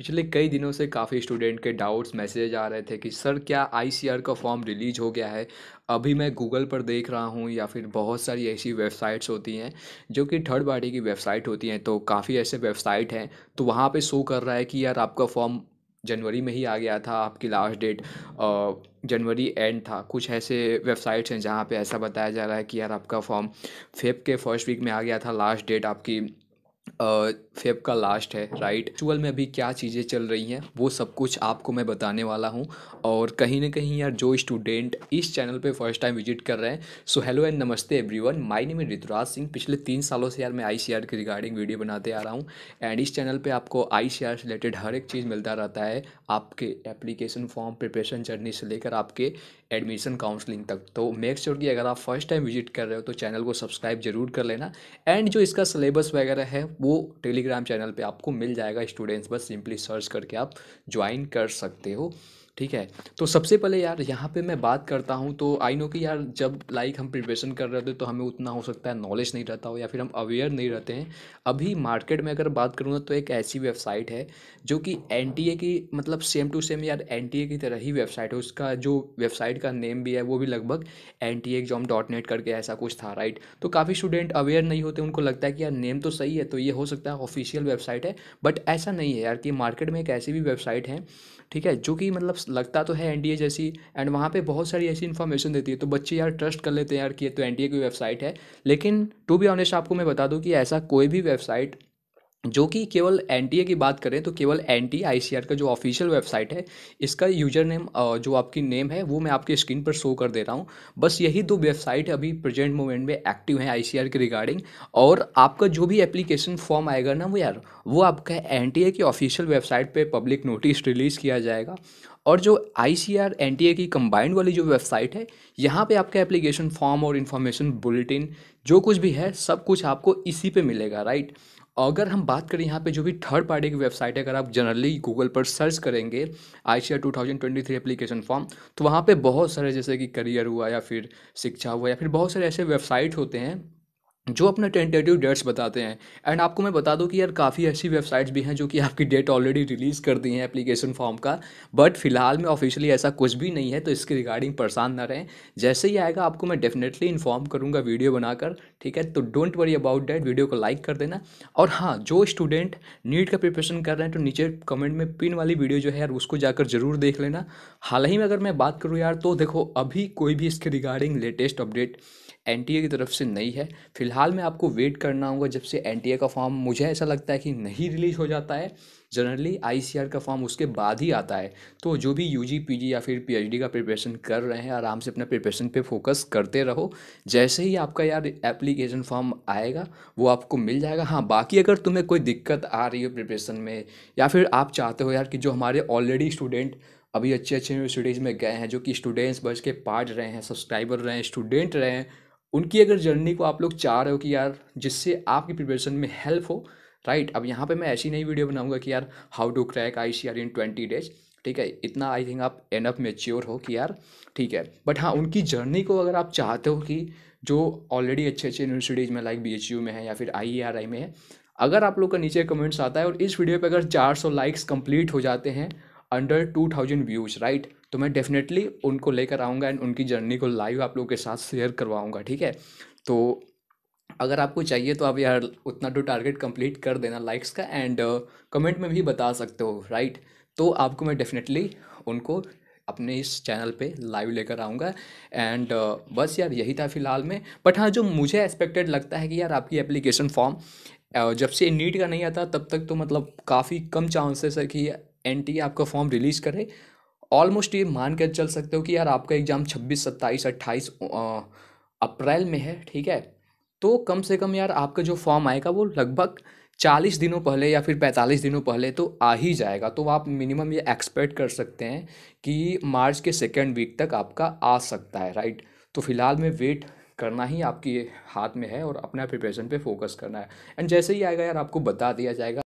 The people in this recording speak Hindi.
पिछले कई दिनों से काफ़ी स्टूडेंट के डाउट्स मैसेज आ रहे थे कि सर क्या आईसीआर का फॉर्म रिलीज़ हो गया है अभी मैं गूगल पर देख रहा हूँ या फिर बहुत सारी ऐसी वेबसाइट्स होती हैं जो कि थर्ड पार्टी की वेबसाइट होती हैं तो काफ़ी ऐसे वेबसाइट हैं तो वहाँ पे शो कर रहा है कि यार आपका फॉर्म जनवरी में ही आ गया था आपकी लास्ट डेट जनवरी एंड था कुछ ऐसे वेबसाइट्स हैं जहाँ पे ऐसा बताया जा रहा है कि यार आपका फॉर्म फेब के फर्स्ट वीक में आ गया था लास्ट डेट आपकी फेब का लास्ट है राइट एक्चुअल में अभी क्या चीज़ें चल रही हैं वो सब कुछ आपको मैं बताने वाला हूँ और कहीं ना कहीं यार जो स्टूडेंट इस चैनल पे फर्स्ट टाइम विजिट कर रहे हैं so hello and namaste everyone my name है ऋतुराज सिंह पिछले तीन सालों से यार मैं आई के रिगार्डिंग वीडियो बनाते आ रहा हूँ एंड इस चैनल पर आपको आई से रिलेटेड हर एक चीज़ मिलता रहता है आपके एप्लीकेशन फॉर्म प्रिपरेशन जर्नी से लेकर आपके एडमिशन काउंसलिंग तक तो मेक श्योर कि अगर आप फर्स्ट टाइम विजिट कर रहे हो तो चैनल को सब्सक्राइब जरूर कर लेना एंड जो इसका सिलेबस वगैरह है वो वो टेलीग्राम चैनल पे आपको मिल जाएगा स्टूडेंट्स बस सिंपली सर्च करके आप ज्वाइन कर सकते हो ठीक है तो सबसे पहले यार यहाँ पे मैं बात करता हूँ तो आई नो कि यार जब लाइक हम प्रिपरेशन कर रहे थे तो हमें उतना हो सकता है नॉलेज नहीं रहता हो या फिर हम अवेयर नहीं रहते हैं अभी मार्केट में अगर बात करूँगा तो एक ऐसी वेबसाइट है जो कि एन की मतलब सेम टू सेम यार एन की तरह ही वेबसाइट है उसका जो वेबसाइट का नेम भी है वो भी लगभग एन टी डॉट नेट करके ऐसा कुछ था राइट तो काफ़ी स्टूडेंट अवेयर नहीं होते उनको लगता है कि यार नेम तो सही है तो ये हो सकता है ऑफिशियल वेबसाइट है बट ऐसा नहीं है यार कि मार्केट में एक ऐसी भी वेबसाइट है ठीक है जो कि मतलब लगता तो है एन जैसी एंड वहाँ पे बहुत सारी ऐसी इन्फॉर्मेशन देती है तो बच्चे यार ट्रस्ट कर लेते हैं यार कि ये तो एन की वेबसाइट है लेकिन टू बी ऑनेस्ट आपको मैं बता दूँ कि ऐसा कोई भी वेबसाइट जो कि केवल एन की बात करें तो केवल एन टी का जो ऑफिशियल वेबसाइट है इसका यूजर नेम जो आपकी नेम है वो मैं आपके स्क्रीन पर शो कर दे रहा हूँ बस यही दो वेबसाइट अभी प्रेजेंट मोमेंट में एक्टिव हैं आई के रिगार्डिंग और आपका जो भी एप्लीकेशन फॉर्म आएगा ना वो यार वो आपका एन की ऑफिशियल वेबसाइट पर पब्लिक नोटिस रिलीज़ किया जाएगा और जो I C A R N T A combined वाली जो वेबसाइट है यहाँ पे आपका एप्लीकेशन फॉर्म और इन्फॉर्मेशन बुलेटिन जो कुछ भी है सब कुछ आपको इसी पे मिलेगा राइट अगर हम बात करें यहाँ पे जो भी थर्ड पार्टी की वेबसाइट है अगर आप जनरली गूगल पर सर्च करेंगे I C R two thousand twenty three application form तो वहाँ पे बहुत सारे जैसे कि करियर हुआ या फिर शिक्षा हुआ या फिर बहुत सारे ऐसे वेबसाइट होते हैं जो अपने टेंटेटिव डेट्स बताते हैं एंड आपको मैं बता दूं कि यार काफ़ी ऐसी वेबसाइट्स भी हैं जो कि आपकी डेट ऑलरेडी रिलीज़ कर दी हैं एप्लीकेशन फॉर्म का बट फिलहाल में ऑफिशियली ऐसा कुछ भी नहीं है तो इसके रिगार्डिंग परेशान ना रहें जैसे ही आएगा आपको मैं डेफिनेटली इन्फॉर्म करूँगा वीडियो बनाकर ठीक है तो don't worry about that video को लाइक कर देना और हाँ जो स्टूडेंट नीट का प्रिपरेशन कर रहे हैं तो नीचे कमेंट में पिन वाली वीडियो जो है यार उसको जाकर ज़रूर देख लेना हाल ही में अगर मैं बात करूँ यार तो देखो अभी कोई भी इसके रिगार्डिंग लेटेस्ट अपडेट एन की तरफ से नहीं है फ़िलहाल मैं आपको वेट करना होगा जब से एन का फॉर्म मुझे ऐसा लगता है कि नहीं रिलीज़ हो जाता है जनरली आई का फॉर्म उसके बाद ही आता है तो जो भी यू जी या फिर पी का प्रिपरेशन कर रहे हैं आराम से अपना प्रिपरेशन पे फोकस करते रहो जैसे ही आपका यार एप्लीकेशन फॉर्म आएगा वो आपको मिल जाएगा हाँ बाकी अगर तुम्हें कोई दिक्कत आ रही हो प्रिपरेशन में या फिर आप चाहते हो यार कि जो हमारे ऑलरेडी स्टूडेंट अभी अच्छे अच्छे यूनिवर्सिटीज़ में गए हैं जो कि स्टूडेंट्स बच के पार्ट रहे हैं सब्सक्राइबर रहे हैं स्टूडेंट रहे हैं उनकी अगर जर्नी को आप लोग चाह रहे हो कि यार जिससे आपकी प्रिपरेशन में हेल्प हो राइट अब यहाँ पे मैं ऐसी नई वीडियो बनाऊंगा कि यार how to crack I C R in twenty days ठीक है इतना आई थिंक आप एन मेच्योर हो कि यार ठीक है बट हाँ उनकी जर्नी को अगर आप चाहते हो कि जो ऑलरेडी अच्छे अच्छे यूनिवर्सिटीज़ में लाइक बी एच यू में है या फिर आई आर आई में है अगर आप लोग का नीचे कमेंट्स आता है और इस वीडियो पर अगर चार सौ लाइक्स कंप्लीट हो जाते हैं under two thousand views right तो मैं डेफिनेटली उनको लेकर आऊँगा एंड उनकी जर्नी को लाइव आप लोगों के साथ शेयर करवाऊँगा ठीक है तो अगर आपको चाहिए तो आप यार उतना तो टारगेट कंप्लीट कर देना लाइक्स का एंड कमेंट uh, में भी बता सकते हो राइट तो आपको मैं डेफिनेटली उनको अपने इस चैनल पे लाइव लेकर आऊँगा एंड uh, बस यार यही था फिलहाल में बट हाँ जो मुझे एक्सपेक्टेड लगता है कि यार आपकी एप्लीकेशन फॉर्म uh, जब से नीट का नहीं आता तब तक तो मतलब काफ़ी कम चांसेस है कि एन आपका फॉर्म रिलीज़ करे ऑलमोस्ट ये मान कर चल सकते हो कि यार आपका एग्ज़ाम छब्बीस सत्ताईस अट्ठाईस अप्रैल में है ठीक है तो कम से कम यार आपका जो फॉर्म आएगा वो लगभग चालीस दिनों पहले या फिर पैंतालीस दिनों पहले तो आ ही जाएगा तो आप मिनिमम ये एक्सपेक्ट कर सकते हैं कि मार्च के सेकेंड वीक तक आपका आ सकता है राइट तो फिलहाल में वेट करना ही आपके हाथ में है और अपना प्रिपरेशन पे फोकस करना है एंड जैसे ही आएगा यार आपको बता दिया जाएगा